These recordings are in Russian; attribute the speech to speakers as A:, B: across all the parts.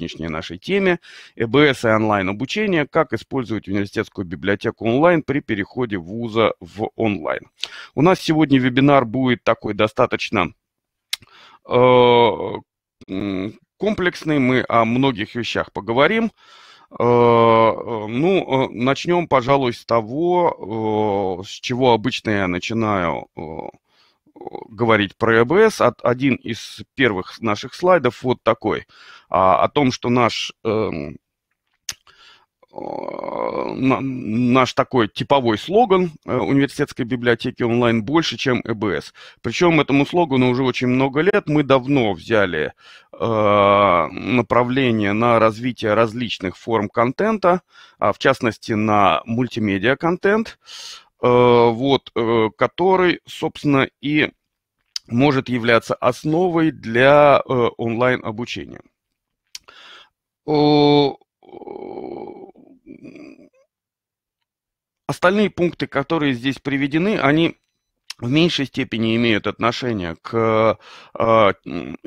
A: сегодняшней нашей теме ЭБС и онлайн-обучение, как использовать университетскую библиотеку онлайн при переходе вуза в онлайн. У нас сегодня вебинар будет такой достаточно э, комплексный, мы о многих вещах поговорим. Э, ну, э, начнем, пожалуй, с того, с чего обычно я начинаю говорить про ЭБС. Один из первых наших слайдов вот такой. А, о том, что наш эм, наш такой типовой слоган э, университетской библиотеки онлайн больше, чем ЭБС. Причем этому слогану уже очень много лет. Мы давно взяли э, направление на развитие различных форм контента, а, в частности на мультимедиа контент. Э, вот, э, который, собственно, и может являться основой для э, онлайн-обучения. Остальные пункты, которые здесь приведены, они в меньшей степени имеют отношение к а,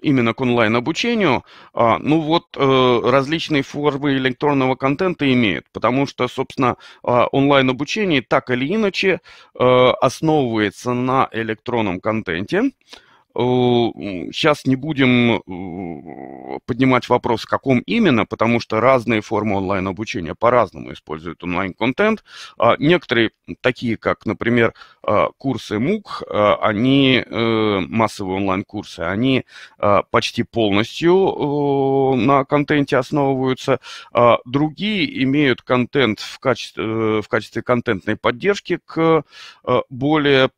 A: именно к онлайн-обучению, а, ну вот э, различные формы электронного контента имеют, потому что, собственно, а, онлайн-обучение так или иначе э, основывается на электронном контенте, Сейчас э, не будем э, поднимать вопрос, каком именно, потому что разные формы онлайн-обучения по-разному используют онлайн-контент. А некоторые, такие как, например, а, курсы МУК, а, они, э, массовые онлайн-курсы, они почти полностью на контенте основываются. Другие имеют контент в качестве, в качестве контентной поддержки к более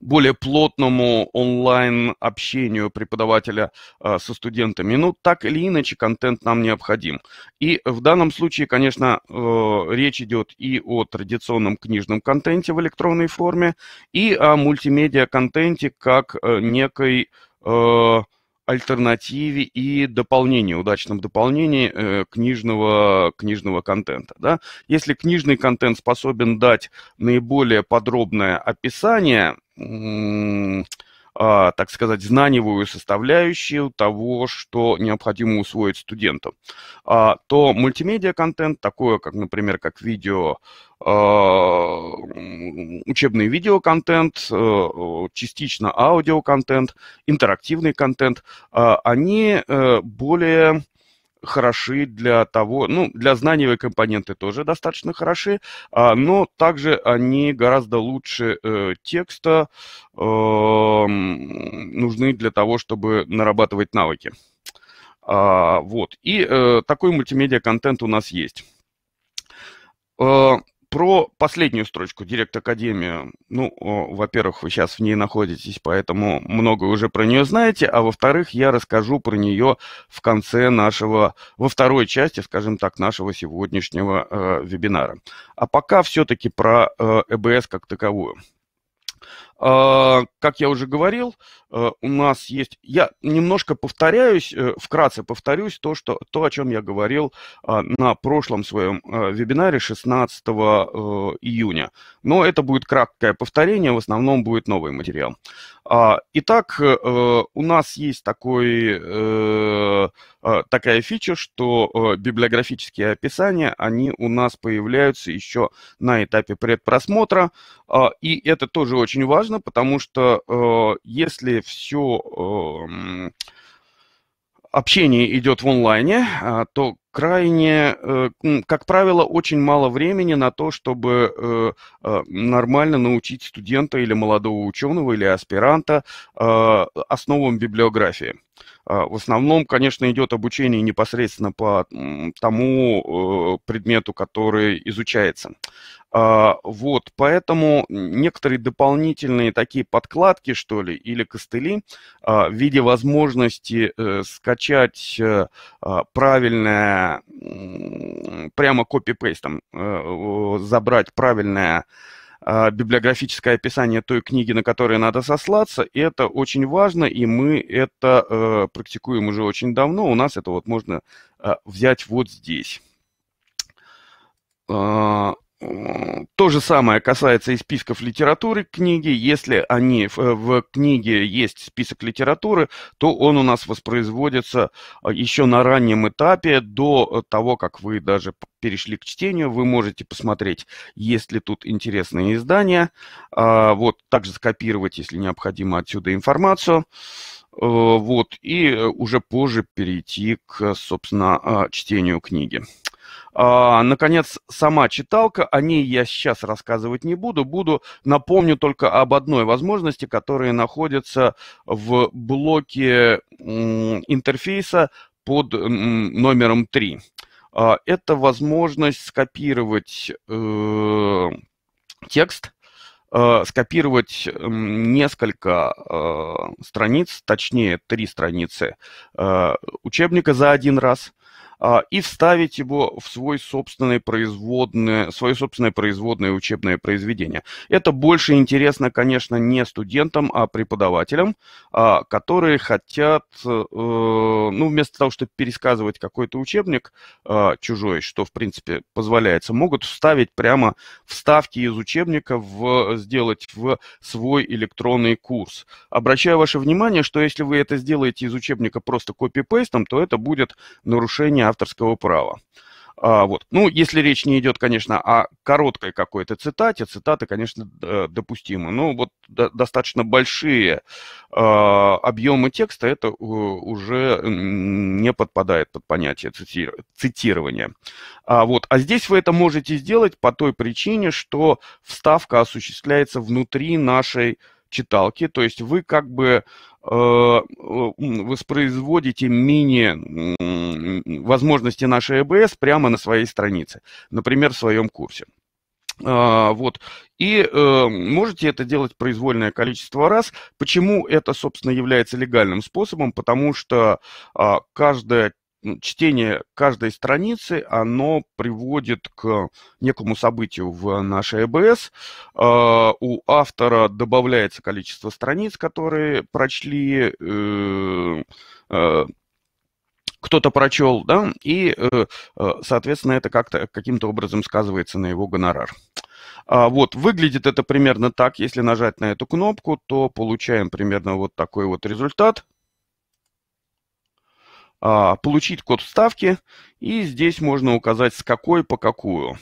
A: более плотному онлайн-общению преподавателя э, со студентами. Ну, так или иначе, контент нам необходим. И в данном случае, конечно, э, речь идет и о традиционном книжном контенте в электронной форме, и о мультимедиа-контенте как э, некой... Э, альтернативе и дополнению, удачном дополнении э, книжного, книжного контента. Да? Если книжный контент способен дать наиболее подробное описание, а, так сказать, знаневую составляющую того, что необходимо усвоить студенту, а, то мультимедиа-контент, такое, как, например, как видео, Э, учебный видеоконтент, э, частично аудиоконтент, интерактивный контент, э, они более хороши для того, ну, для знаниевой компоненты тоже достаточно хороши, а, но также они гораздо лучше текста нужны для того, чтобы нарабатывать навыки. А, вот. И такой мультимедиа-контент у нас есть. Про последнюю строчку Директ Академию. Ну, во-первых, вы сейчас в ней находитесь, поэтому многое уже про нее знаете, а во-вторых, я расскажу про нее в конце нашего, во второй части, скажем так, нашего сегодняшнего э, вебинара. А пока все-таки про э, ЭБС как таковую. А, как я уже говорил, а, у нас есть... Я немножко повторяюсь, э, вкратце повторюсь то, что, то о чем я говорил а, на прошлом своем вебинаре 16 июня. Но это будет краткое повторение, в основном будет новый материал. Итак, э, э, у нас есть такой, такая фича, что библиографические описания, они у нас появляются еще на этапе предпросмотра. И это тоже очень важно важно, потому что э, если все э, эм, общение идет в онлайне, а, то крайне, э, как правило, очень мало времени на то, чтобы э, э, нормально научить студента или молодого ученого или аспиранта основам библиографии. А, в основном, конечно, идет обучение непосредственно по тому э, предмету, который изучается. А, вот, поэтому некоторые дополнительные такие подкладки, что ли, или костыли а, в виде возможности э, скачать э, правильное, прямо копипейстом забрать правильное а, библиографическое описание той книги, на которую надо сослаться. это очень важно, и мы это э, практикуем уже очень давно. У нас это вот можно э, взять вот здесь. А, то же самое касается и списков литературы книги. Если они в, э, в книге есть список литературы, то он у нас воспроизводится э, еще на раннем этапе, до э, того, как вы даже перешли к чтению. Вы можете посмотреть, есть ли тут интересные издания. А, вот, также скопировать, если необходимо, отсюда информацию. Вот, и уже позже перейти к, собственно, а, чтению книги. А, наконец, сама читалка, о ней я сейчас рассказывать не буду, буду напомню только об одной возможности, которая находится в блоке интерфейса под номером 3. А, это возможность скопировать э, текст, Э, скопировать эм, несколько э, страниц, точнее три страницы э, учебника за один раз а, и вставить его в свой собственный производное, свое собственное производное учебное произведение. Это больше интересно, конечно, не студентам, а преподавателям, а, которые хотят, ну, вместо того, чтобы пересказывать какой-то учебник чужой, что, в принципе, позволяется, могут вставить прямо вставки из учебника в сделать в свой электронный курс. Обращаю ваше внимание, что если вы это сделаете из учебника просто копипейстом, то это будет нарушение авторского права. А, вот. Ну, если речь не идет, конечно, о короткой какой-то цитате, цитаты, конечно, э, допустимы. Но ну, вот достаточно большие а, объемы текста это э, уже не подпадает под понятие цитирования. А, вот. а здесь вы это можете сделать по той причине, что вставка осуществляется внутри нашей читалки, то есть вы как бы э, воспроизводите мини возможности нашей ЭБС прямо на своей странице, например, в своем курсе. А, вот. И э, можете это делать произвольное количество раз. Почему это, собственно, является легальным способом? Потому что э, каждая ну, чтение каждой страницы, оно приводит к некому событию в нашей ЭБС. А, у автора добавляется количество страниц, которые прочли, э, э, кто-то прочел, да, и, э, соответственно, это как-то каким-то образом сказывается на его гонорар. А вот, выглядит это примерно так. Если нажать на эту кнопку, то получаем примерно вот такой вот результат – а, получить код вставки, и здесь можно указать с какой по какую.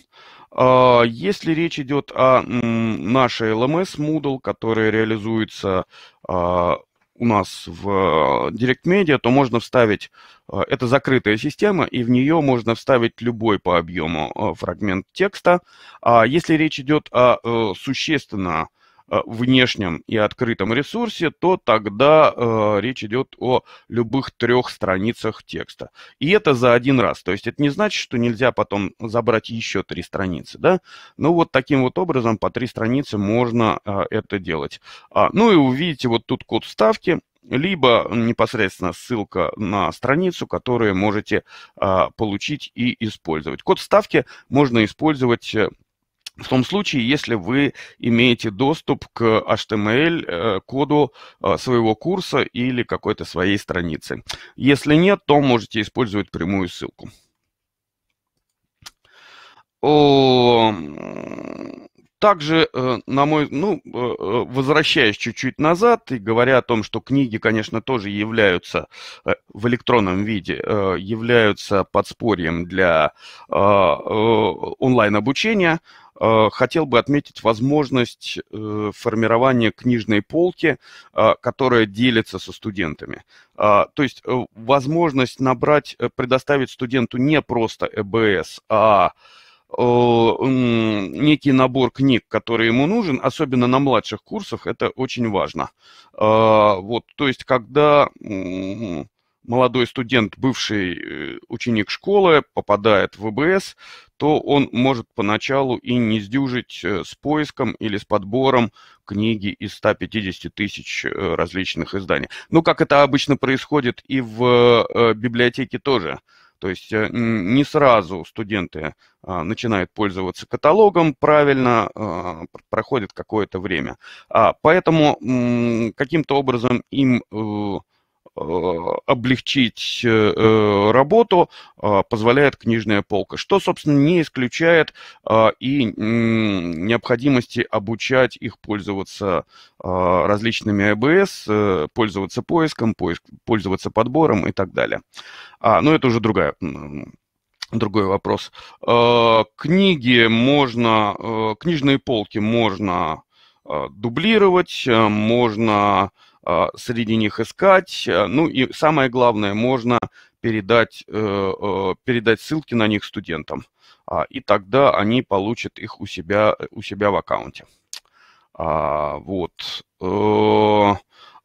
A: А, если речь идет о нашей LMS Moodle, которая реализуется а, у нас в э, Direct Media, то можно вставить, э, это закрытая система, и в нее можно вставить любой по объему э, фрагмент текста. Если речь идет о существенно Э, внешнем и открытом ресурсе, то тогда э, речь идет о любых трех страницах текста. И это за один раз. То есть это не значит, что нельзя потом забрать еще три страницы. Да? Ну вот таким вот образом по три страницы можно э, это делать. А, ну и увидите вот тут код вставки либо непосредственно ссылка на страницу, которую можете а, получить и использовать. Код вставки можно использовать э, в том случае, если вы имеете доступ к HTML-коду э, э, своего курса или какой-то своей страницы. Если нет, то можете использовать прямую ссылку. Также, э, на мой, ну, возвращаясь чуть-чуть назад и говоря о том, что книги, конечно, тоже являются в электронном виде, являются подспорьем для онлайн-обучения, Э, хотел бы отметить возможность э, формирования книжной полки, э, которая делится со студентами. То есть возможность набрать, предоставить студенту не просто ЭБС, а некий набор книг, который ему нужен, особенно на младших курсах, это очень важно. Вот, то есть, когда молодой студент, бывший э, ученик школы, попадает в ВБС, то он может поначалу и не сдюжить э, с поиском или с подбором книги из 150 тысяч э, различных изданий. Ну, как это обычно происходит и в библиотеке тоже. То есть не сразу студенты а, начинают пользоваться каталогом правильно, а, проходит какое-то время. А поэтому каким-то образом им Э, облегчить э, э, работу позволяет книжная полка, что, собственно, не исключает и необходимости обучать их пользоваться различными АБС, пользоваться поиском, поиск, пользоваться подбором и так далее. А, но ну, это уже другая другой вопрос. Книги можно, книжные полки можно дублировать, можно а, среди них искать. Э, ну и самое главное, можно передать, э, э, передать ссылки на них студентам, а, и тогда они получат их у себя, у себя в аккаунте. А, вот.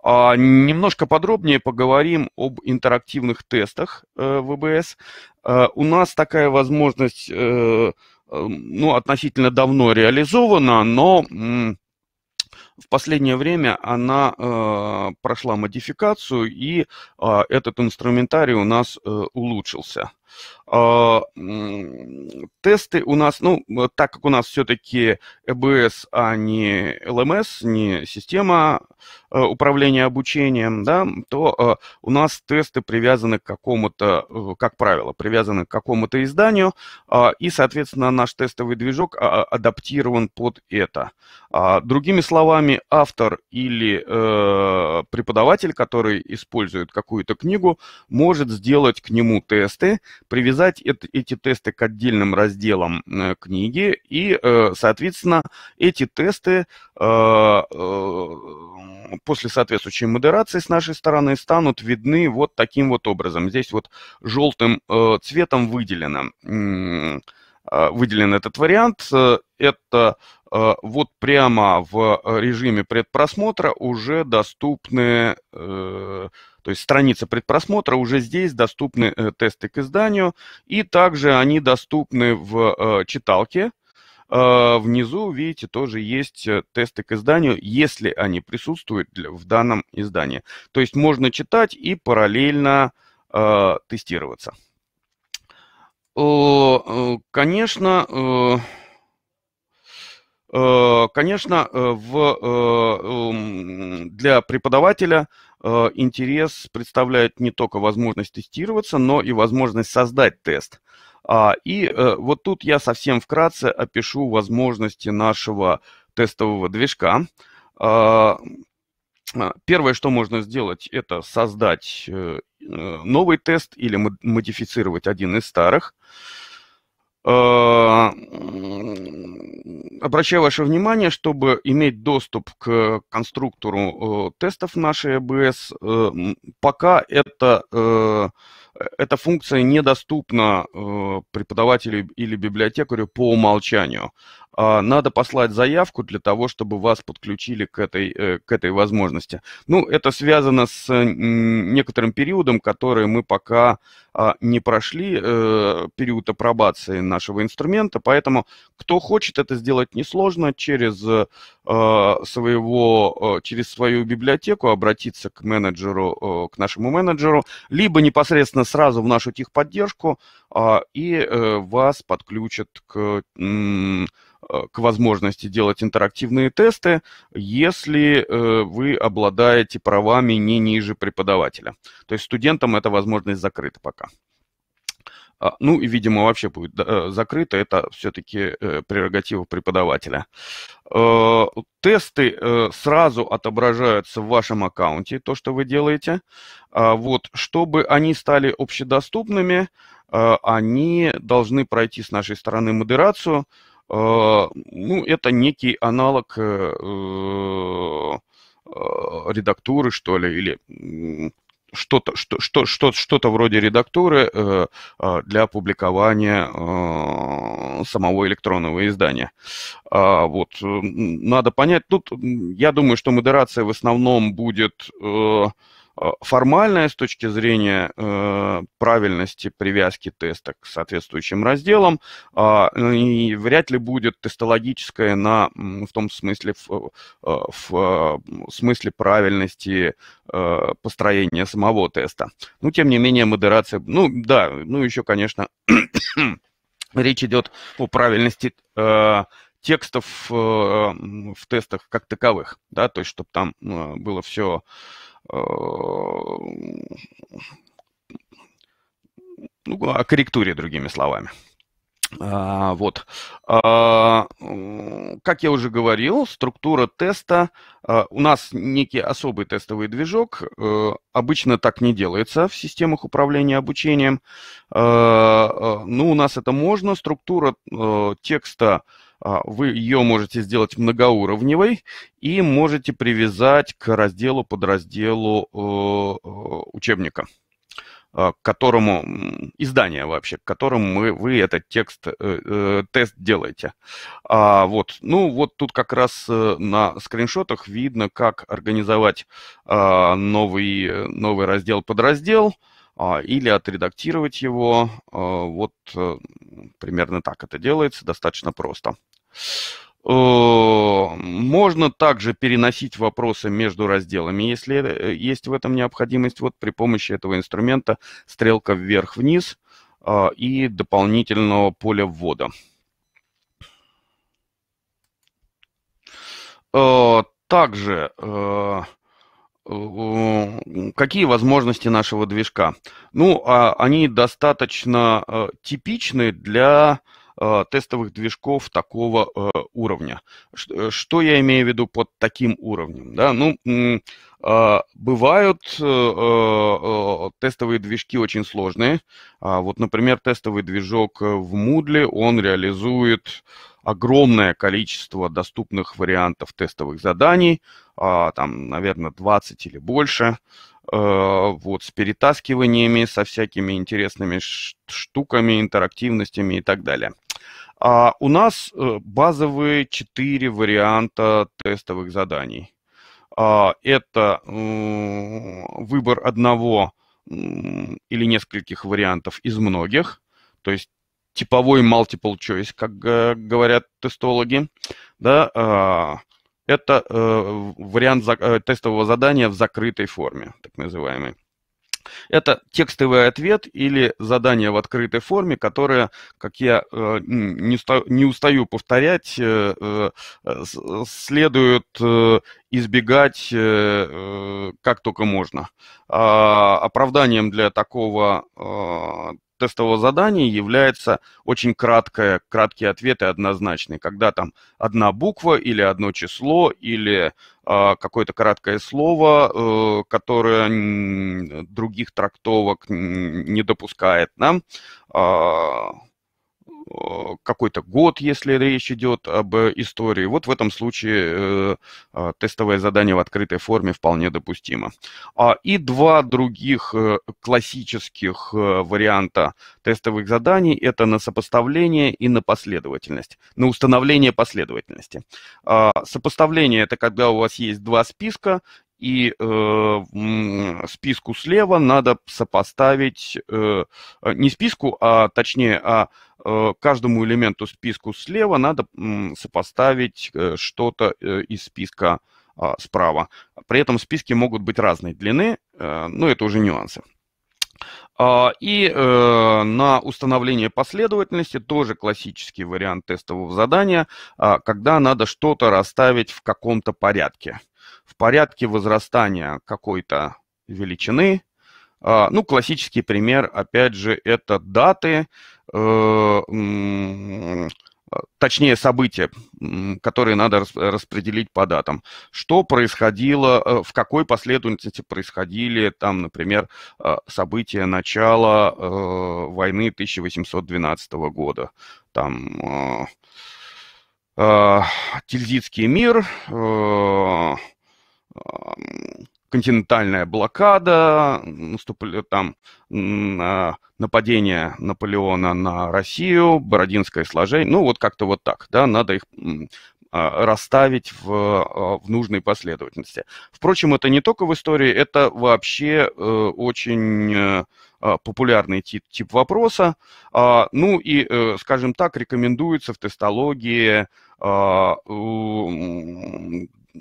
A: Немножко подробнее поговорим об интерактивных тестах ВБС. У нас такая возможность ну, относительно давно реализована, но в последнее время она э, прошла модификацию, и э, этот инструментарий у нас э, улучшился. А, тесты у нас, ну, так как у нас все-таки ЭБС, а не ЛМС, эм не система э, управления обучением, да, то э, у нас тесты привязаны к какому-то, э, как правило, привязаны к какому-то изданию, а, и, соответственно, наш тестовый движок а, адаптирован под это. Другими словами, автор или преподаватель, который использует какую-то книгу, может сделать к нему тесты, привязать привязать эти тесты к отдельным разделам э, книги, и, э, соответственно, эти тесты э, после соответствующей модерации с нашей стороны станут видны вот таким вот образом. Здесь вот желтым цветом выделено а, выделен этот вариант. Э, это а, вот прямо в а, режиме предпросмотра уже доступны, э, то есть страница предпросмотра, уже здесь доступны э, тесты к изданию, и также они доступны в читалке. Внизу, видите, тоже есть тесты к изданию, если они присутствуют в данном издании. То есть можно читать и параллельно тестироваться. Э, конечно, э, э, конечно, в, для преподавателя интерес представляет не только возможность тестироваться, но и возможность создать тест. А, и вот тут я совсем вкратце опишу возможности нашего тестового движка. А, а, первое, что можно сделать, это создать э, э, новый тест или модифицировать один из старых. А, обращаю ваше внимание, чтобы иметь доступ к конструктору э, тестов нашей ABS, пока это, эта функция недоступна преподавателю или библиотекарю по умолчанию. А, надо послать заявку для того, чтобы вас подключили к этой, э, к этой возможности. Ну, это связано с э, некоторым периодом, который мы пока а, не прошли, э, период апробации нашего инструмента, поэтому кто хочет это сделать несложно, через, своего, через свою библиотеку обратиться к менеджеру, к нашему менеджеру, либо непосредственно сразу в нашу техподдержку, а, и вас подключат к Э, к возможности делать интерактивные тесты, если э, вы обладаете правами не ниже преподавателя. То есть студентам эта возможность закрыта пока. А, ну и, видимо, вообще будет э, закрыто. Это все-таки прерогатива преподавателя. Тесты сразу отображаются в вашем аккаунте, то, что вы делаете. А вот, чтобы они стали общедоступными, они должны пройти с нашей стороны модерацию. А, ну, это некий аналог э, э, а, редактуры, что ли, или что-то что, что, что, что вроде редактуры э, а, для публикования самого электронного издания. вот, надо понять, тут я думаю, что модерация в основном будет... Э, формальная с точки зрения э, правильности привязки теста к соответствующим разделам, а, ну, и вряд ли будет тестологическая на, в том смысле, в, в э, смысле правильности построения самого теста. Ну тем не менее, модерация, ну да, ну еще, конечно, речь идет о правильности текстов в тестах как таковых, да, то есть чтобы там было все Э, ну, о корректуре, другими словами. А, вот. А, как я уже говорил, структура теста. А, у нас некий особый тестовый движок. Э, обычно так не делается в системах управления обучением. А, ну, у нас это можно. Структура э, текста а, вы ее можете сделать многоуровневой и можете привязать к разделу, подразделу э, э, учебника а, к которому издание вообще, к которому мы, вы этот текст, э, тест делаете. А, вот. Ну, вот тут как раз на скриншотах видно, как организовать новый, новый раздел-подраздел. Раздел, а, или отредактировать его. А, вот э, примерно так это делается, достаточно просто. Можно также переносить вопросы между разделами, если э, есть в этом необходимость, вот при помощи этого инструмента стрелка вверх-вниз а, и дополнительного поля ввода. Также э, Э, какие возможности нашего движка? Ну, а они достаточно э, типичны для э, тестовых движков такого уровня. Что я имею в виду под таким уровнем? Да? Ну, а, бывают тестовые движки очень сложные. А вот, например, тестовый движок в Moodle, он реализует огромное количество доступных вариантов тестовых заданий, а, там, наверное, 20 или больше, э, вот, с перетаскиваниями, со всякими интересными штуками, интерактивностями и так далее. А у нас э, базовые 4 варианта тестовых заданий. А, это выбор одного или нескольких вариантов из многих, то есть типовой multiple choice, как говорят тестологи, да, а, это э, вариант э, тестового задания в закрытой форме, так называемый. Это текстовый ответ или задание в открытой форме, которое, как я э, не устаю повторять, следует избегать как только можно. А, оправданием для такого а, тестового задания является очень краткое, краткие ответы однозначные, когда там одна буква или одно число или э, какое-то краткое слово, э, которое других трактовок не допускает нам. Да? Э, Э, какой-то год, если речь идет об э, истории. Вот в этом случае э, тестовое задание в открытой форме вполне допустимо. А, и два других классических варианта тестовых заданий – это на сопоставление и на последовательность, на установление последовательности. А, сопоставление – это когда у вас есть два списка, и э, списку слева надо сопоставить, э, э, не списку, а точнее, а э, каждому элементу списку слева надо э, сопоставить э, что-то э, из списка э, справа. При этом списки могут быть разной длины, э, но это уже нюансы. А, и э, на установление последовательности тоже классический вариант тестового задания, а, когда надо что-то расставить в каком-то порядке в порядке возрастания какой-то величины. А, ну, классический пример, опять же, это даты, э, а, точнее события, которые надо распределить по датам. Что происходило, э, в какой последовательности происходили там, например, а, события начала э, войны 1812 года, там Тильзитский мир, континентальная блокада, наступили там а, нападение Наполеона на Россию, Бородинское сложение, ну вот как-то вот так, да, надо их а, расставить в, а, в нужной последовательности. Впрочем, это не только в истории, это вообще э, очень э, популярный тип, тип вопроса. Ну и, э, скажем так, рекомендуется в тестологии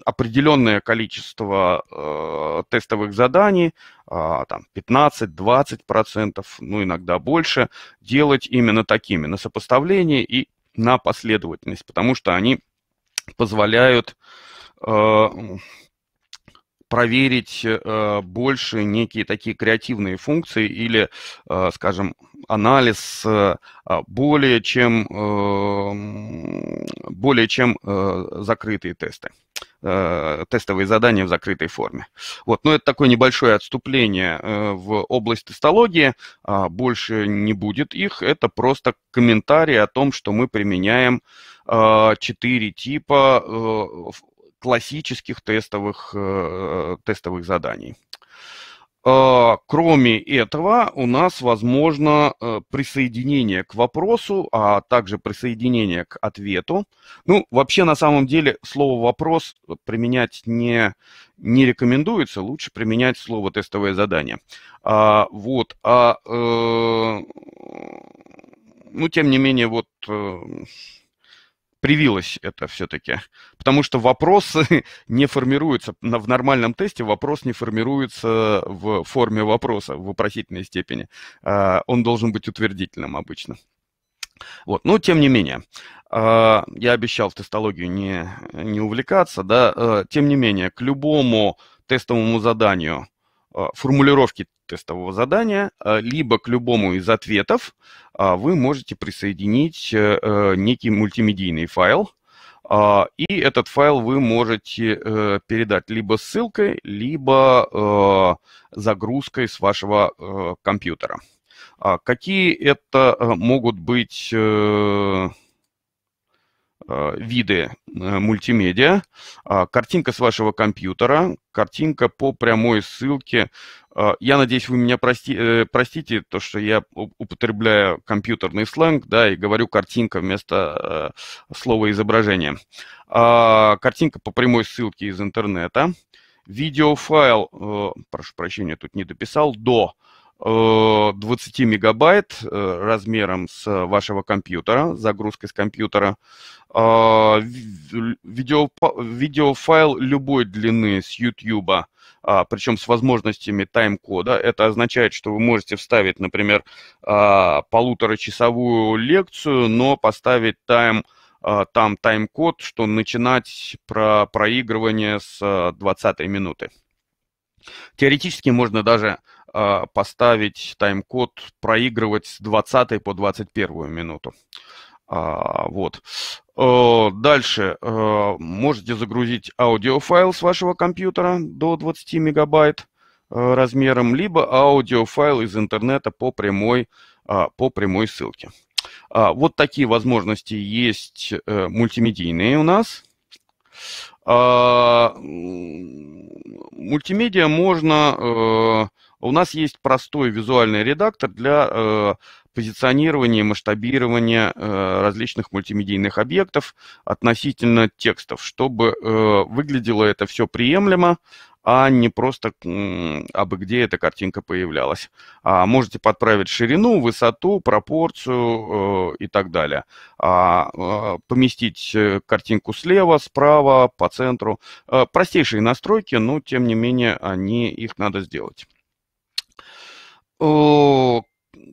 A: определенное количество э, тестовых заданий, э, там 15-20%, ну иногда больше, делать именно такими, на сопоставление и на последовательность, потому что они позволяют э, проверить э, больше некие такие креативные функции или, э, скажем, анализ э, а, более чем, э, более чем э, закрытые тесты э, тестовые задания в закрытой форме. Вот, но это такое небольшое отступление э, в область тестологии. Э, больше не будет их. Это просто комментарий о том, что мы применяем э, четыре типа э, классических тестовых, э, тестовых заданий. А, кроме этого, у нас возможно э, присоединение к вопросу, а также присоединение к ответу. Ну, вообще, на самом деле, слово «вопрос» применять не, не рекомендуется, лучше применять слово «тестовое задание». А, вот, а, э, ну, тем не менее, вот э, привилось это все-таки. Потому что вопросы не формируется в нормальном тесте, вопрос не формируется в форме вопроса, в вопросительной степени. А, он должен быть утвердительным обычно. Вот. Но тем не менее, а, я обещал в тестологию не, не увлекаться, да, а, тем не менее, к любому тестовому заданию – а, формулировки тестового задания, а, либо к любому из ответов а, вы можете присоединить э, э, некий мультимедийный файл. И этот файл вы можете э, передать либо ссылкой, либо загрузкой с вашего компьютера. Какие это могут быть Э, виды э, мультимедиа. А, картинка с вашего компьютера, картинка по прямой ссылке. А, я надеюсь, вы меня прости, э, простите, то, что я употребляю компьютерный сленг, да, и говорю картинка вместо слова изображение. А, картинка по прямой ссылке из интернета. Видеофайл, прошу прощения, тут не дописал, до 20 э, мегабайт э, размером с э, вашего компьютера, загрузкой с компьютера. А, видео, видеофайл любой длины с YouTube, а, причем с возможностями тайм-кода. Это означает, что вы можете вставить, например, а, полуторачасовую лекцию, но поставить тайм там тайм-код, что начинать про проигрывание с 20 минуты. Теоретически можно даже а, поставить тайм-код, проигрывать с 20 по 21 минуту. А, вот. Дальше а, можете загрузить аудиофайл с вашего компьютера до 20 мегабайт размером, либо аудиофайл из интернета по прямой, по прямой ссылке. Вот такие возможности есть э, мультимедийные у нас. Мультимедиа можно э, у нас есть простой визуальный редактор для э, позиционирования, масштабирования э, различных мультимедийных объектов относительно текстов, чтобы э, выглядело это все приемлемо, а не просто а бы где эта картинка появлялась. А можете подправить ширину, высоту, пропорцию э, и так далее. А, э, поместить э, картинку слева, справа, по центру. Э, простейшие настройки, но тем не менее они, их надо сделать.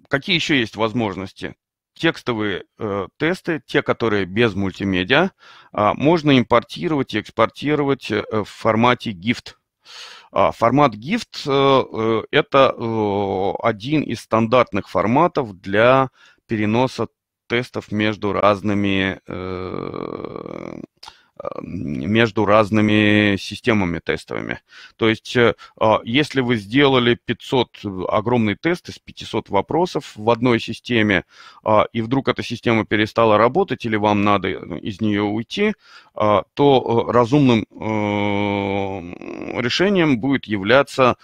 A: Какие еще есть возможности? Текстовые э, тесты, те, которые без мультимедиа, э, можно импортировать и экспортировать э, в формате GIFT. А, формат GIFT э, – э, это один из стандартных форматов для переноса тестов между разными между разными системами тестовыми. То есть, э, а, если вы сделали 500 э, огромный тест из 500 вопросов в одной системе, а, и вдруг эта система перестала работать или вам надо э, из нее уйти, а, то разумным решением будет являться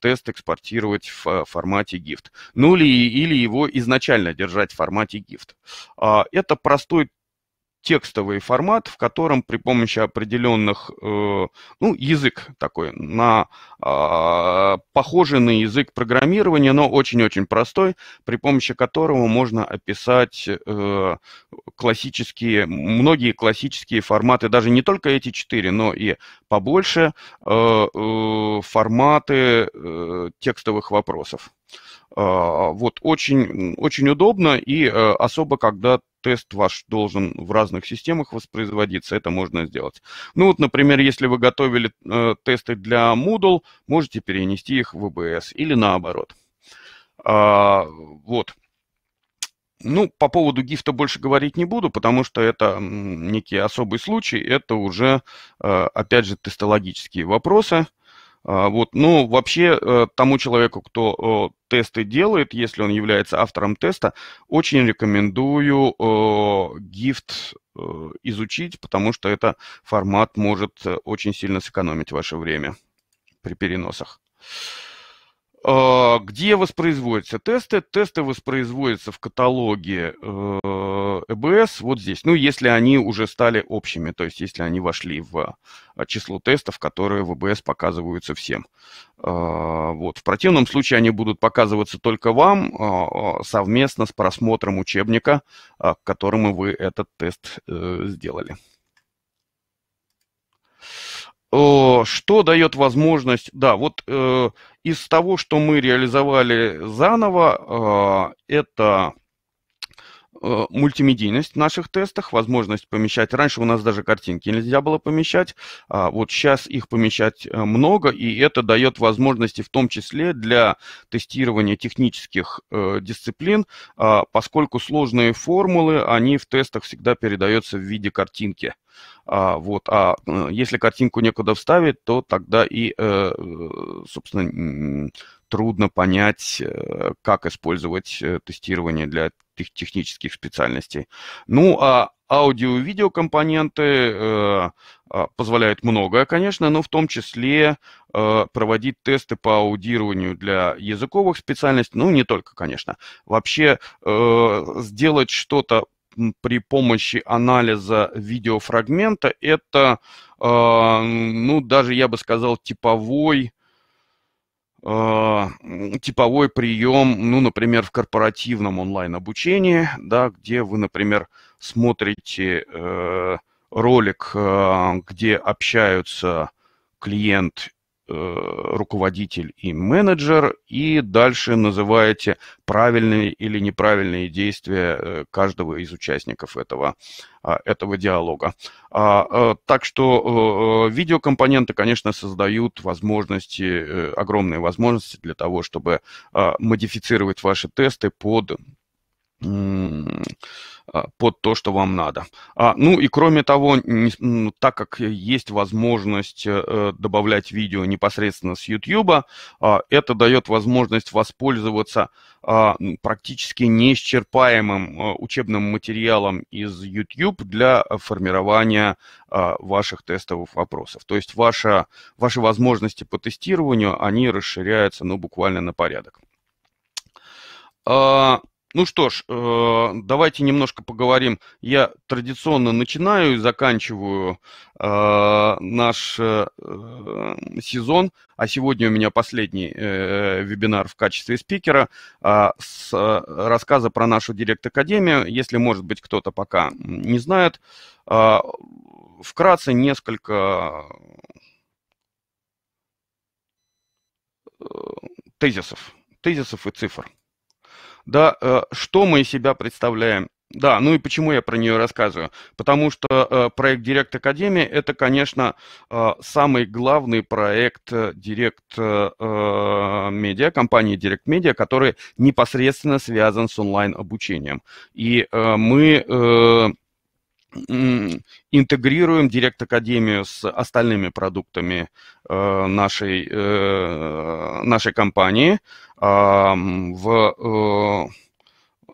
A: тест экспортировать в формате GIFT. Ну или, или его изначально держать в формате GIFT. Это простой текстовый формат, в котором при помощи определенных, э, ну, язык такой, на, а, похожий на язык программирования, но очень-очень простой, при помощи которого можно описать э, классические, многие классические форматы, даже не только эти четыре, но и побольше э, форматы текстовых вопросов. А, вот, очень, очень удобно и э, особо, когда тест ваш должен в разных системах воспроизводиться, это можно сделать. Ну вот, например, если вы готовили э, тесты для Moodle, можете перенести их в VBS или наоборот. А, вот. Ну, по поводу гифта больше говорить не буду, потому что это некий особый случай, это уже, э, опять же, тестологические вопросы. А, вот. Но ну, вообще э, тому человеку, кто э, тесты делает, если он является автором теста, очень рекомендую гифт э, изучить, потому что это формат может очень сильно сэкономить ваше время при переносах. А, где воспроизводятся тесты? Тесты воспроизводятся в каталоге ЭБС э вот здесь. Ну, если они уже стали общими, то есть если они вошли в а, число тестов, которые в ЭБС показываются всем. А, вот. В противном случае они будут показываться только вам совместно с просмотром учебника, к которому вы этот тест э, сделали. Э, что дает возможность, да, вот э, из того, что мы реализовали заново, э, это Э, мультимедийность в наших тестах, возможность помещать. Раньше у нас даже картинки нельзя было помещать, а вот сейчас их помещать э, много, и это дает возможности в том числе для тестирования технических э, дисциплин, э, поскольку сложные формулы, они в тестах всегда передаются в виде картинки. А, вот, а э, если картинку некуда вставить, то тогда и, э, собственно, трудно понять, как использовать тестирование для тех, технических специальностей. Ну, а аудио-видео компоненты э, а, позволяют многое, конечно, но в том числе э, проводить тесты по аудированию для языковых специальностей, ну не только, конечно. Вообще э, сделать что-то при помощи анализа видеофрагмента это, э, ну даже я бы сказал, типовой а, типовой прием, ну, например, в корпоративном онлайн-обучении, да, где вы, например, смотрите э, ролик, э, где общаются клиент Э, руководитель и менеджер, и дальше называете правильные или неправильные действия э, каждого из участников этого, а, этого диалога. А, э, так что видеокомпоненты, конечно, создают возможности, огромные возможности для того, чтобы модифицировать ваши тесты под а, под то, что вам надо. А, ну и кроме того, не, так как есть возможность э, э добавлять видео непосредственно с YouTube, э, а, это дает возможность воспользоваться э, практически неисчерпаемым э, учебным материалом из YouTube для формирования э, ваших тестовых вопросов. То есть ваша, ваши возможности по тестированию, они расширяются ну, буквально на порядок. Ну что ж, э, давайте немножко поговорим. Я традиционно начинаю и заканчиваю э, наш э, сезон, а сегодня у меня последний вебинар в качестве спикера а, с рассказа про нашу Директ-академию. Если, может быть, кто-то пока не знает, а, вкратце несколько тезисов, тезисов и цифр – да, э, что мы из себя представляем. Да, ну и почему я про нее рассказываю? Потому что э, проект Директ Академия это, конечно, э, самый главный проект э, Директ э, э, Медиа, компании Директ Медиа, который непосредственно связан с онлайн-обучением. И э, мы... Э, интегрируем Директ Академию с остальными продуктами э, нашей, э, нашей компании в э,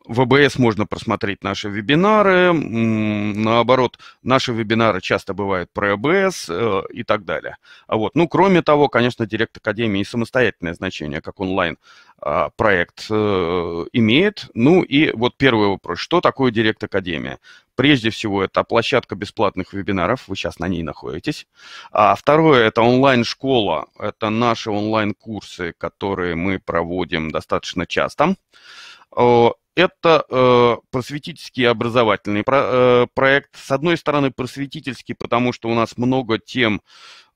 A: в АБС можно просмотреть наши вебинары. Наоборот, наши вебинары часто бывают про АБС э, и так далее. А Вот. Ну, кроме того, конечно, Директ Академии самостоятельное значение, как онлайн-проект а, э, имеет. Ну и вот первый вопрос. Что такое Директ Академия? Прежде всего, это площадка бесплатных вебинаров, вы сейчас на ней находитесь. А второе, это онлайн-школа, это наши онлайн-курсы, которые мы проводим достаточно часто. Это э, просветительский и образовательный про, э, проект. С одной стороны, просветительский, потому что у нас много тем,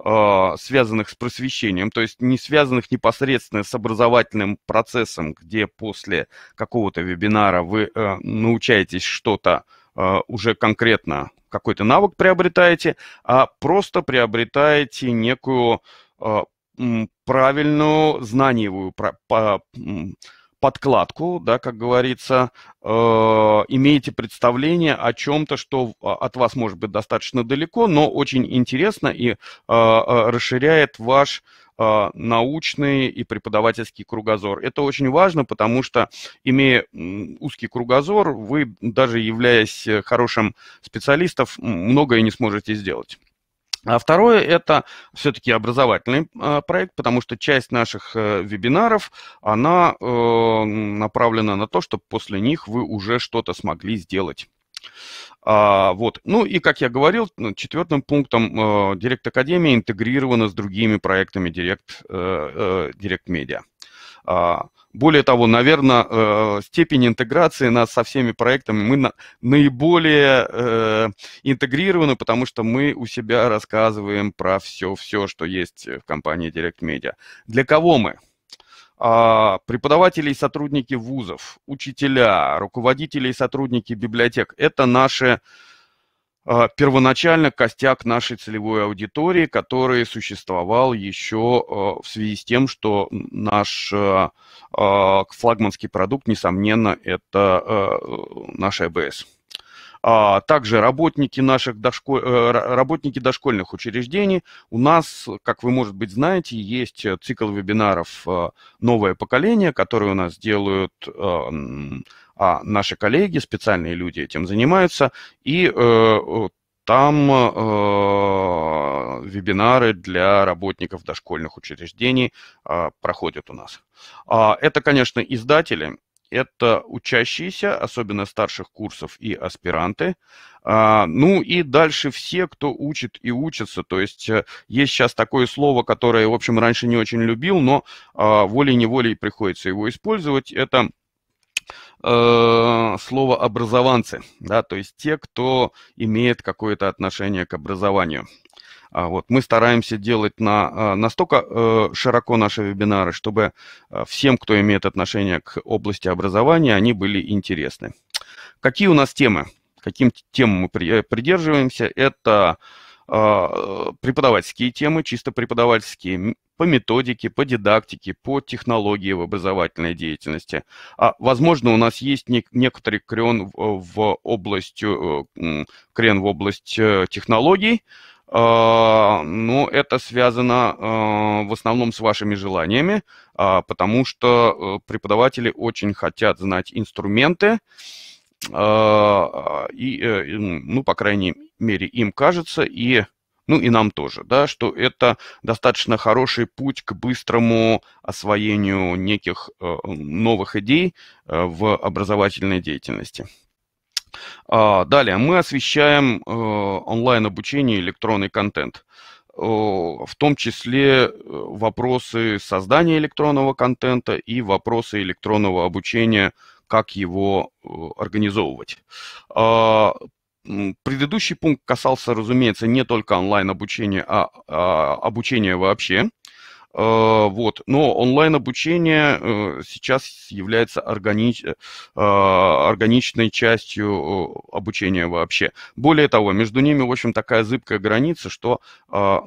A: э, связанных с просвещением, то есть не связанных непосредственно с образовательным процессом, где после какого-то вебинара вы э, научаетесь что-то э, уже конкретно, какой-то навык приобретаете, а просто приобретаете некую э, правильную знаниевую... Про, по, подкладку, да, как говорится, э, имеете представление о чем-то, что а, от вас может быть достаточно далеко, но очень интересно и э, э, расширяет ваш э, научный и преподавательский кругозор. Это очень важно, потому что, имея узкий кругозор, вы, даже являясь хорошим специалистом, многое не сможете сделать. А второе – это все-таки образовательный а, проект, потому что часть наших э, вебинаров, она э, направлена на то, чтобы после них вы уже что-то смогли сделать. А, вот. Ну и, как я говорил, ну, четвертым пунктом э, Директ Академия интегрирована с другими проектами Директ Медиа. А, более того, наверное, э, степень интеграции нас со всеми проектами мы наиболее э, интегрированы, потому что мы у себя рассказываем про все, все, что есть в компании Direct Media. Для кого мы? А, преподаватели и сотрудники вузов, учителя, руководители и сотрудники библиотек – это наши а, первоначально костяк нашей целевой аудитории, который существовал еще а, в связи с тем, что наш а, флагманский продукт, несомненно, это наш ЭБС. Также работники, наших дошко... Э, работники дошкольных учреждений. У нас, как вы, может быть, знаете, есть цикл вебинаров «Новое поколение», которые у нас делают а наши коллеги, специальные люди этим занимаются, и э, там э, вебинары для работников дошкольных учреждений э, проходят у нас. Э, это, конечно, издатели, это учащиеся, особенно старших курсов и аспиранты. А, ну и дальше все, кто учит и учится. То есть э, есть сейчас такое слово, которое, в общем, раньше не очень любил, но волей-неволей приходится его использовать. Это э, слово образованцы, да, то есть те, кто имеет какое-то отношение к образованию. А вот. Мы стараемся делать на, э, настолько э, широко наши вебинары, чтобы э, всем, кто имеет отношение к области образования, они были интересны. Какие у нас темы? Каким темам мы придерживаемся? Это преподавательские темы, чисто преподавательские, по методике, по дидактике, по технологии в образовательной деятельности. А, возможно, у нас есть не, некоторый крен в, в область, э, крен в область э, технологий, а, но это связано э, в основном с вашими желаниями, а, потому что преподаватели очень хотят знать инструменты, а, и, ну, по крайней мере, им кажется, и ну и нам тоже, да, что это достаточно хороший путь к быстрому освоению неких э, новых идей э, в образовательной деятельности. А, далее мы освещаем э, онлайн-обучение электронный контент в том числе вопросы создания электронного контента и вопросы электронного обучения, как его организовывать. А, Предыдущий пункт касался, разумеется, не только онлайн-обучения, а, а обучения вообще. Э, вот. Но онлайн-обучение э, сейчас является органич... Э, органичной частью обучения вообще. Более того, между ними, в общем, такая зыбкая граница, что а,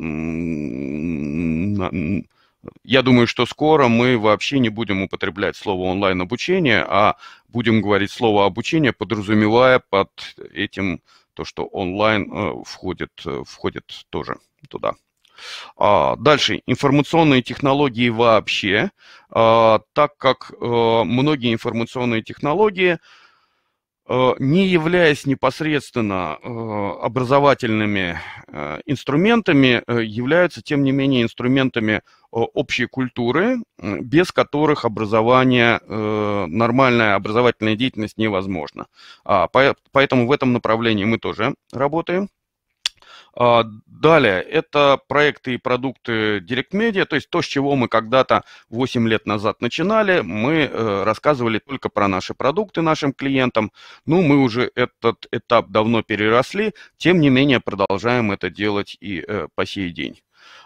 A: я думаю, что скоро мы вообще не будем употреблять слово онлайн-обучение, а будем говорить слово обучение, подразумевая под этим то, что онлайн э, входит, э, входит тоже туда. А, дальше, информационные технологии вообще, а, так как э, многие информационные технологии – Э, не являясь непосредственно э, образовательными э, инструментами, являются, тем не менее, инструментами общей культуры, без которых образование, нормальная образовательная деятельность невозможна. А, поэтому в этом направлении мы тоже работаем. А, далее, это проекты и продукты Direct Media, то есть то, с чего мы когда-то 8 лет назад начинали, мы э, рассказывали только про наши продукты нашим клиентам. Ну, мы уже этот этап давно переросли, тем не менее продолжаем это делать и э, по сей день.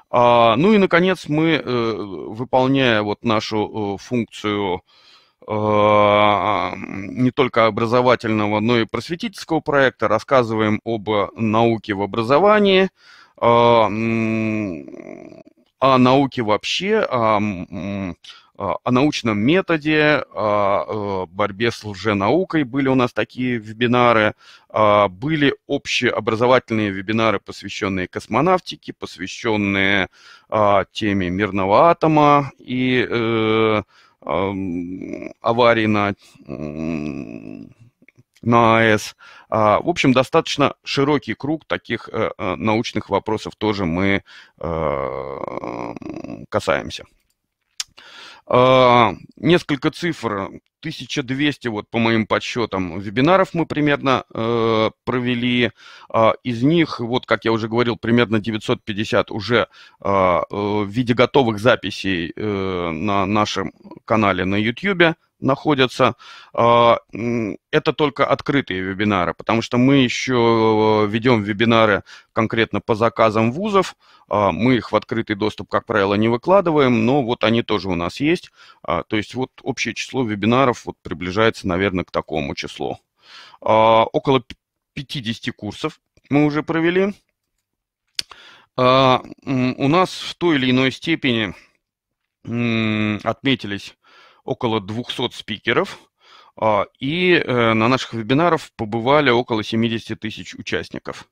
A: А, ну и, наконец, мы, э, выполняя вот нашу функцию а, не только образовательного, но и просветительского проекта. Рассказываем об науке в образовании, а, о науке вообще, о, о научном методе, о борьбе с лженаукой. Были у нас такие вебинары, а, были общеобразовательные вебинары, посвященные космонавтике, посвященные теме мирного атома и э, аварий на, на АЭС. А, в общем, достаточно широкий круг таких э, э, научных вопросов тоже мы э, касаемся. А, несколько цифр. 1200, вот по моим подсчетам, вебинаров мы примерно э, провели. Э, из них, вот как я уже говорил, примерно 950 уже а, э, в виде готовых записей э, на нашем канале на YouTube находятся. А, это только открытые вебинары, потому что мы еще э, ведем вебинары конкретно по заказам вузов. А, мы их в открытый доступ, как правило, не выкладываем, но вот они тоже у нас есть. А, то есть вот общее число вебинаров вот приближается, наверное, к такому числу. Около 50 курсов мы уже провели. У нас в той или иной степени отметились около 200 спикеров, а, и э, на наших вебинарах побывали около 70 тысяч участников.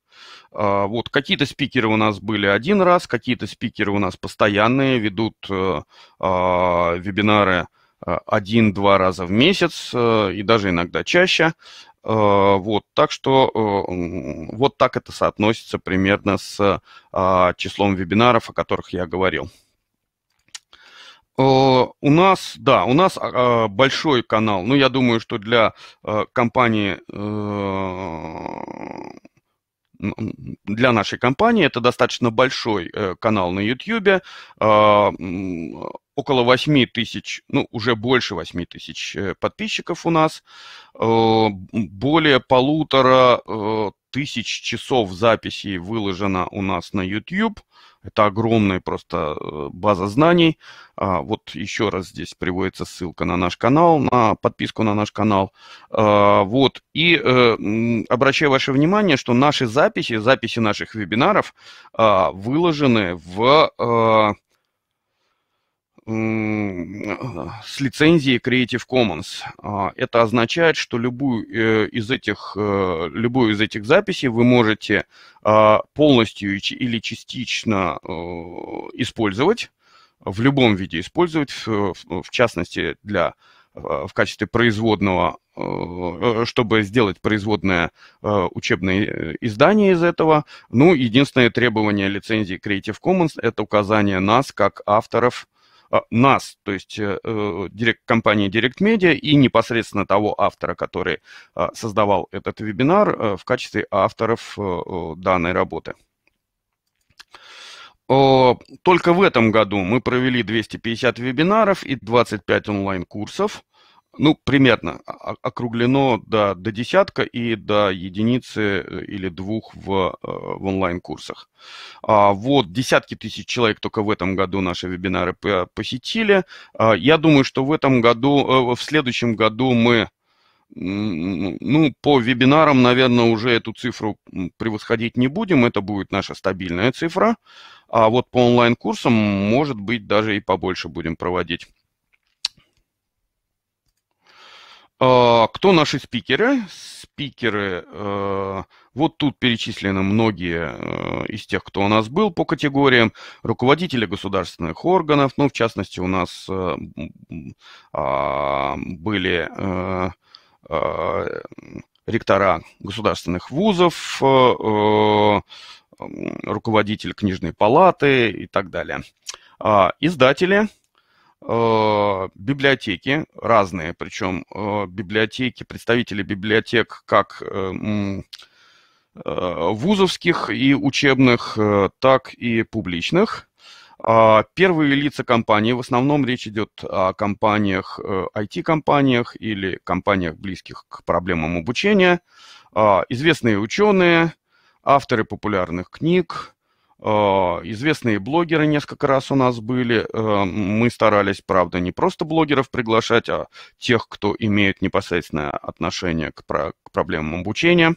A: А, вот какие-то спикеры у нас были один раз, какие-то спикеры у нас постоянные, ведут э, а, вебинары э, один-два раза в месяц и даже иногда чаще. Вот, так что вот так это соотносится примерно с числом вебинаров, о которых я говорил. Э, у нас, да, у нас а, большой канал. Ну, я думаю, что для э, компании, э, для нашей компании это достаточно большой канал на YouTube. А, около 8 тысяч, ну, уже больше 8 тысяч подписчиков у нас. Более полутора тысяч часов записи выложено у нас на YouTube. Это огромная просто э, база знаний. А, вот еще раз здесь приводится ссылка на наш канал, на подписку на наш канал. А, вот. И э, обращаю ваше внимание, что наши записи, записи наших вебинаров а, выложены в э, а, с лицензией Creative Commons. А, это означает, что любую э, из этих, э, любую из этих записей вы можете а, полностью или частично использовать, в любом виде использовать, в частности для в качестве производного, э, чтобы сделать производное учебное издание из этого. Ну, единственное требование лицензии Creative Commons – это указание нас, как авторов, Э, нас, то есть э, э, директ, компании Direct Media и непосредственно того автора, который создавал этот вебинар в качестве авторов данной работы. Только в этом году мы провели 250 вебинаров и 25 онлайн-курсов. Ну, примерно. А, а, округлено до, до десятка и до единицы э, или двух в, э, в онлайн-курсах. А вот десятки тысяч человек только в этом году наши вебинары э, посетили. А я думаю, что в этом году, в следующем году мы ну, по вебинарам, наверное, уже эту цифру превосходить не будем. Это будет наша стабильная цифра. А вот по онлайн-курсам, может быть, даже и побольше будем проводить. А, кто наши спикеры? Спикеры, э, вот тут перечислены многие э, из тех, кто у нас был по категориям. Руководители государственных органов, ну, в частности, у нас э, а, были ректора государственных вузов, руководитель книжной палаты и так далее. А, издатели – Э, библиотеки разные, причем э, библиотеки, представители библиотек как э, вузовских и учебных, так и публичных. А, первые лица компании, в основном речь идет о компаниях, IT-компаниях или компаниях, близких к проблемам обучения, а, известные ученые, авторы популярных книг, а, известные блогеры несколько раз у нас были. Эм, мы старались, правда, не просто блогеров приглашать, а тех, кто имеет непосредственное отношение к, проблемам обучения.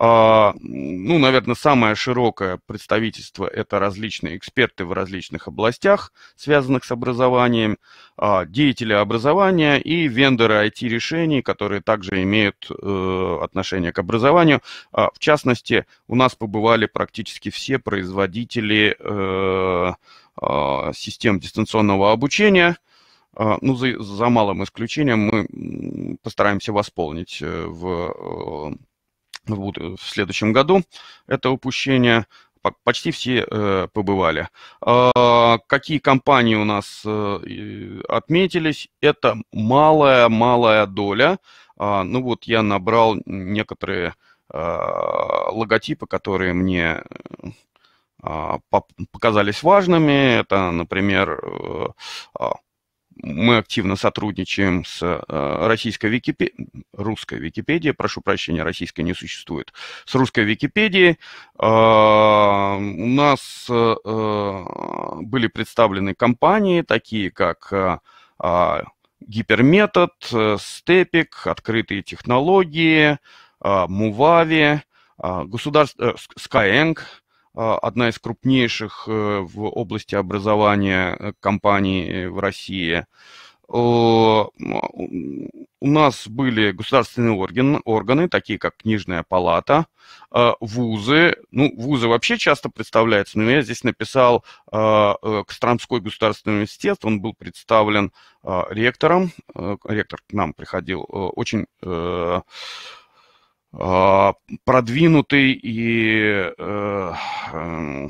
A: А, ну, наверное, самое широкое представительство – это различные эксперты в различных областях, связанных с образованием, а, деятели образования и вендоры IT-решений, которые также имеют э, отношение к образованию. А, в частности, у нас побывали практически все производители э, систем дистанционного обучения – ну, за, за малым исключением мы постараемся восполнить э, в Э, в следующем году это упущение. Почти все э, побывали. Э, какие компании у нас э, отметились? Это малая-малая доля. Э, ну вот я набрал некоторые э, логотипы, которые мне э, показались важными. Это, например, э, мы активно сотрудничаем с э, российской Википедией, русской Википедией, прошу прощения, российской не существует, с русской Википедией. А, у нас э, э, были представлены компании, такие как а, Гиперметод, Степик, Открытые технологии, Мувави, государство, Skyeng, а, одна из крупнейших э, в области образования э, компаний э, в России. У нас были государственные органы, органы, такие как Книжная палата, а, вузы. Ну, вузы вообще часто представляются, но я здесь написал а, Костромской государственный университет, он был представлен ректором. Ректор к нам приходил очень а, продвинутый и э, э,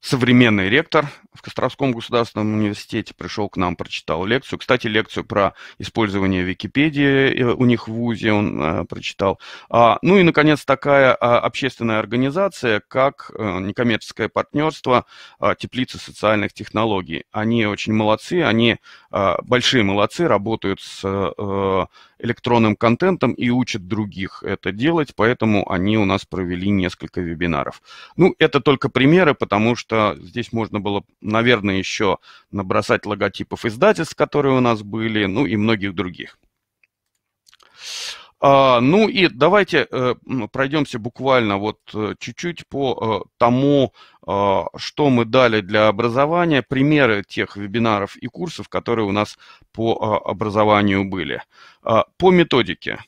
A: современный ректор в Костровском государственном университете пришел к нам, прочитал лекцию. Кстати, лекцию про использование Википедии э, у них в ВУЗе он прочитал. А, ну и, наконец, такая а, общественная организация, как некоммерческое партнерство а, теплицы социальных технологий. Они очень молодцы, они а, большие молодцы, работают с э, электронным контентом и учат других это делать, поэтому они у нас провели несколько вебинаров. Ну, это только примеры, потому что здесь можно было, наверное, еще набросать логотипов издательств, которые у нас были, ну и многих других. А, ну и давайте э, пройдемся буквально вот э, чуть-чуть по э, тому, а, что мы дали для образования, примеры тех вебинаров и курсов, которые у нас по а, образованию были. по методике.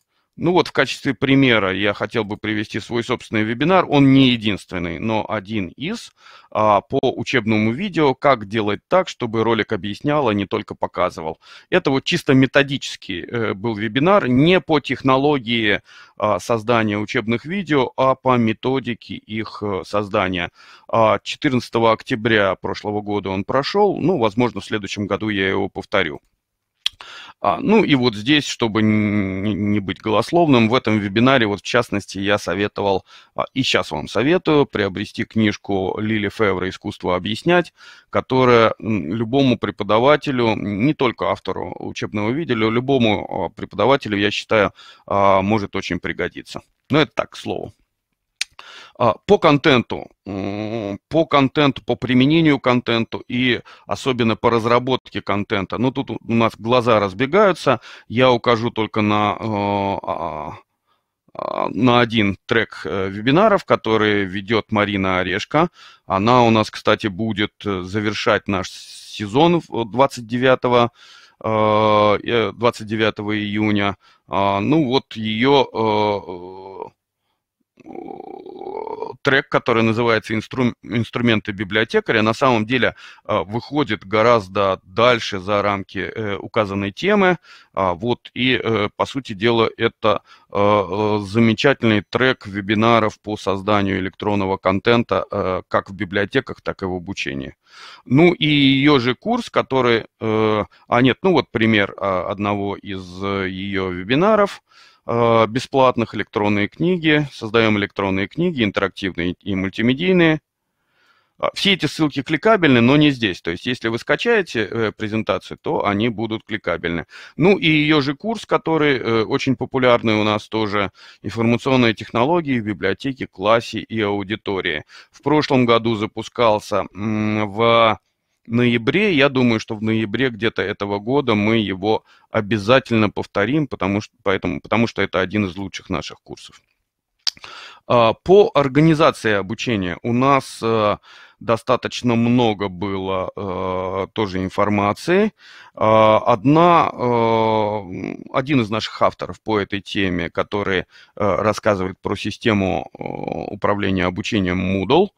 A: Ну вот в качестве примера я хотел бы привести свой собственный вебинар. Он не единственный, но один из а, по учебному видео «Как делать так, чтобы ролик объяснял, а не только показывал». Это вот чисто методический э, был вебинар, не по технологии а, создания учебных видео, а по методике их э, создания. А, 14 октября прошлого года он прошел, ну, возможно, в следующем году я его повторю. А, ну и вот здесь, чтобы не, не быть голословным, в этом вебинаре, вот в частности, я советовал, а, и сейчас вам советую, приобрести книжку Лили Февра «Искусство объяснять», которая любому преподавателю, не только автору учебного видео, любому а, преподавателю, я считаю, а, может очень пригодиться. Но это так, к слову. А, по контенту, по контенту, по применению контенту и особенно по разработке контента. Ну, тут у нас глаза разбегаются. Я укажу только на, э, а, а, на один трек э, вебинаров, который ведет Марина Орешка. Она у нас, кстати, будет э, завершать наш сезон 29 29 июня. Ну вот ее трек, который называется «Инстру... «Инструменты библиотекаря», на самом деле а, выходит гораздо дальше за рамки э, указанной темы. А, вот, и, э, по сути дела, это а, замечательный трек вебинаров по созданию электронного контента как в библиотеках, так и в обучении. Ну и ее же курс, который... Э, а нет, ну вот пример одного из ее вебинаров – Э, бесплатных электронные книги, создаем электронные книги, интерактивные и мультимедийные. Э, все эти ссылки кликабельны, но не здесь. То есть, если вы скачаете э, презентацию, то они будут кликабельны. Ну и ее же курс, который очень популярный у нас тоже, информационные технологии в библиотеке, классе и аудитории. В прошлом году запускался в ноябре. Я думаю, что в ноябре где-то этого года мы его обязательно повторим, потому что, поэтому, потому что это один из лучших наших курсов. А, по организации обучения у нас э, достаточно много было э, тоже информации. А, одна, э, один из наших авторов по этой теме, который рассказывает про систему управления обучением Moodle,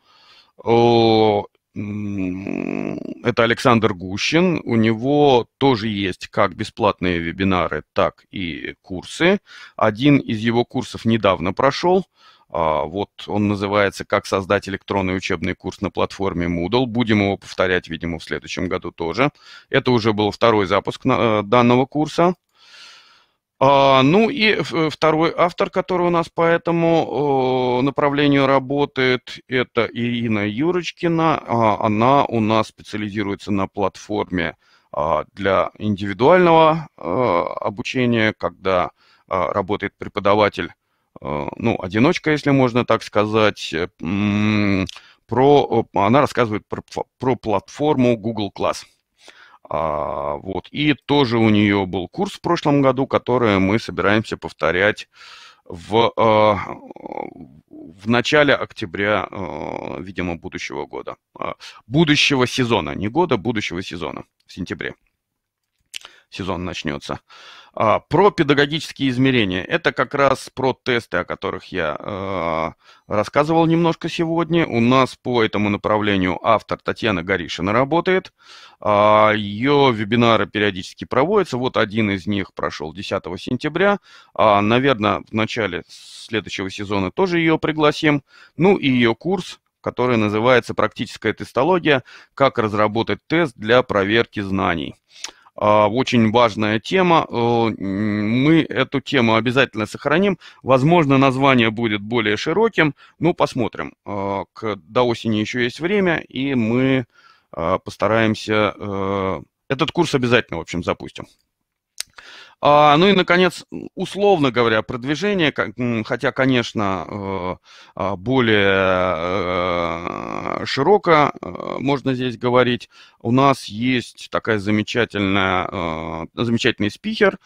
A: это Александр Гущин. У него тоже есть как бесплатные вебинары, так и курсы. Один из его курсов недавно прошел. А, вот он называется «Как создать электронный учебный курс на платформе Moodle». Будем его повторять, видимо, в следующем году тоже. Это уже был второй запуск э, данного курса. А, ну и э, второй автор, который у нас по этому направлению работает, это Ирина Юрочкина. А, она у нас специализируется на платформе а, для индивидуального обучения, когда работает преподаватель, ну, одиночка, если можно так сказать, про, она рассказывает про, про платформу Google Class. А, вот. И тоже у нее был курс в прошлом году, который мы собираемся повторять в, а, в начале октября, а, видимо, будущего года. А, будущего сезона, не года, будущего сезона, в сентябре сезон начнется. А, про педагогические измерения. Это как раз про тесты, о которых я э, рассказывал немножко сегодня. У нас по этому направлению автор Татьяна Горишина работает. А, ее вебинары периодически проводятся. Вот один из них прошел 10 сентября. А, наверное, в начале следующего сезона тоже ее пригласим. Ну и ее курс который называется «Практическая тестология. Как разработать тест для проверки знаний». А, очень важная тема. Мы эту тему обязательно сохраним. Возможно, название будет более широким. Ну, посмотрим. А, до осени еще есть время, и мы а, постараемся... Э, этот курс обязательно, в общем, запустим. А, ну и, наконец, условно говоря, продвижение, хотя, конечно, э, а, более э, широко э, можно здесь говорить. У нас есть такая замечательная, замечательный спикер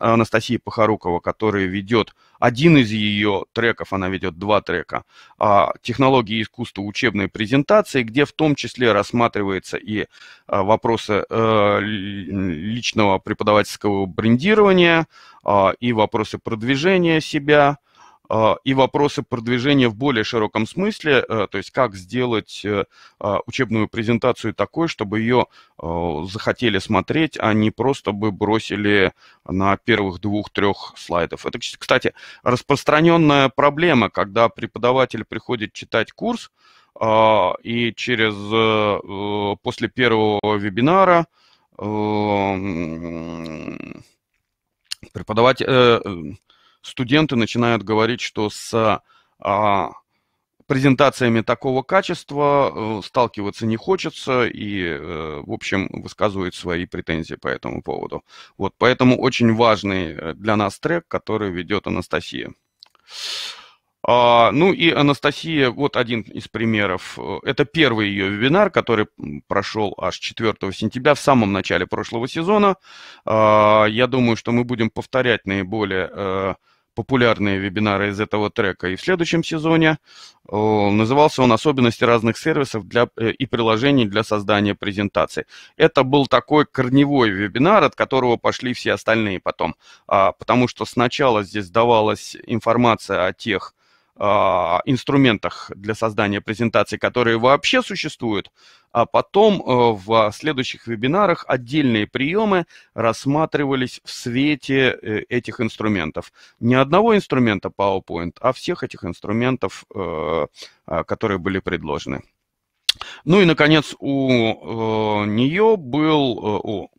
A: Анастасия Похорукова, который ведет один из ее треков, она ведет два трека, а, «Технологии искусства. Учебные презентации», где в том числе рассматривается и а, вопросы э, личного преподавательского брендирования, а, и вопросы продвижения себя, а, и вопросы продвижения в более широком смысле, э, то есть как сделать э, а, учебную презентацию такой, чтобы ее а, захотели смотреть, а не просто бы бросили на первых двух-трех слайдов. Это, кстати, распространенная проблема, когда преподаватель приходит читать курс, и через э, после первого вебинара преподаватель студенты начинают говорить, что с а, презентациями такого качества э, сталкиваться не хочется и, э, в общем, высказывают свои претензии по этому поводу. Вот, поэтому очень важный э, для нас трек, который ведет Анастасия. А, ну и Анастасия, вот один из примеров. Это первый ее вебинар, который прошел аж 4 сентября, в самом начале прошлого сезона. А, я думаю, что мы будем повторять наиболее популярные вебинары из этого трека и в следующем сезоне. Назывался он «Особенности разных сервисов для, э, и приложений для создания презентации Это был такой корневой вебинар, от которого пошли все остальные потом, а, потому что сначала здесь давалась информация о тех а, инструментах для создания презентаций, которые вообще существуют, а потом э, в следующих вебинарах отдельные приемы рассматривались в свете э, этих инструментов. Не одного инструмента PowerPoint, а всех этих инструментов, э, а, которые были предложены. Ну и, наконец, у нее был, у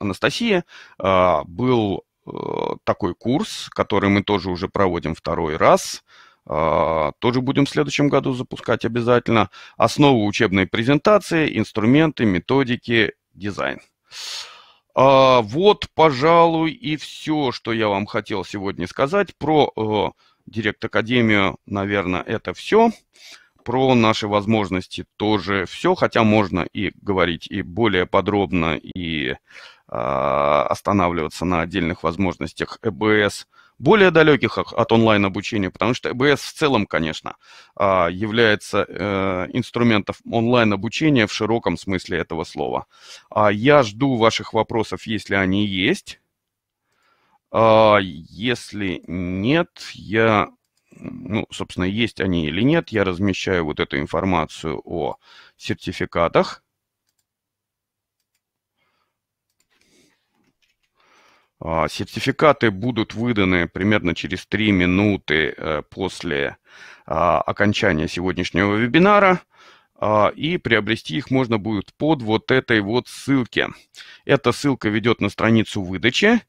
A: Анастасии а, был такой курс, который мы тоже уже проводим второй раз – а, тоже будем в следующем году запускать обязательно. Основы учебной презентации, инструменты, методики, дизайн. А, вот, пожалуй, и все, что я вам хотел сегодня сказать про Директ Академию. Наверное, это все. Про наши возможности тоже все, хотя можно и говорить и более подробно, и а, останавливаться на отдельных возможностях ЭБС – более далеких от онлайн-обучения, потому что ЭБС в целом, конечно, а, является э, инструментом онлайн-обучения в широком смысле этого слова. А, я жду ваших вопросов, если они есть. А, если нет, я, ну, собственно, есть они или нет, я размещаю вот эту информацию о сертификатах. А, сертификаты будут выданы примерно через 3 минуты э, после а, окончания сегодняшнего вебинара. А, и приобрести их можно будет под вот этой вот ссылке. Эта ссылка ведет на страницу выдачи.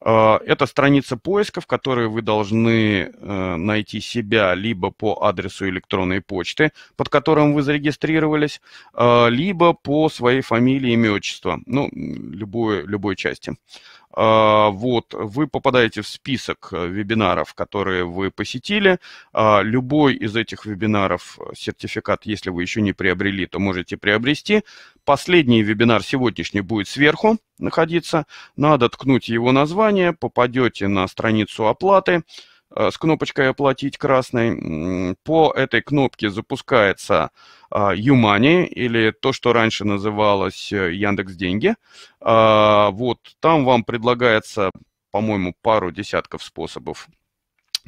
A: Это страница поиска, в которой вы должны э, найти себя либо по адресу электронной почты, под которым вы зарегистрировались, либо по своей фамилии, имя, отчество, ну, любой, любой части. А, вот, вы попадаете в список э, вебинаров, которые вы посетили. А, любой из этих вебинаров э, сертификат, если вы еще не приобрели, то можете приобрести. Последний вебинар сегодняшний будет сверху находиться. Надо ткнуть его название, попадете на страницу оплаты. Э, с кнопочкой «Оплатить» красной. По этой кнопке запускается а, Юмани или то, что раньше называлось э, Яндекс Деньги. А, вот там вам предлагается, по-моему, пару десятков способов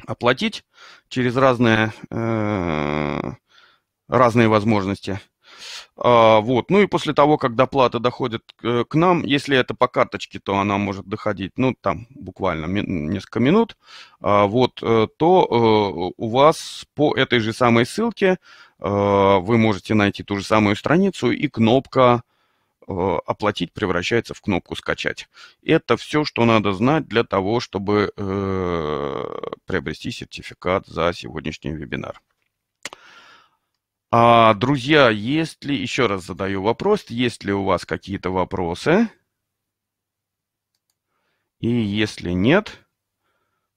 A: оплатить через разные, э, разные возможности – а, вот. Ну и после того, как доплата доходит к нам, если это по карточке, то она может доходить, ну, там буквально несколько минут, а, вот, э, то э, у вас по этой же самой ссылке а, вы можете найти ту же самую страницу и кнопка э, оплатить превращается в кнопку скачать. Это все, что надо знать для того, чтобы приобрести сертификат за сегодняшний вебинар. А, друзья, есть ли, еще раз задаю вопрос, есть ли у вас какие-то вопросы? И если нет,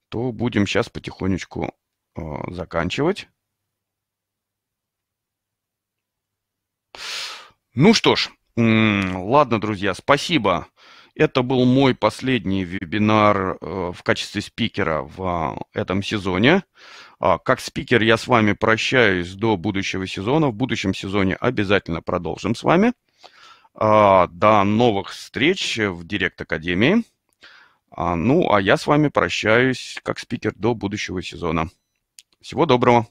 A: то будем сейчас потихонечку э, заканчивать. Ну что ж, ладно, друзья, спасибо. Это был мой последний вебинар э, в качестве спикера в а, этом сезоне. А, как спикер я с вами прощаюсь до будущего сезона. В будущем сезоне обязательно продолжим с вами. А, до новых встреч в Директ Академии. А, ну, а я с вами прощаюсь как спикер до будущего сезона. Всего доброго!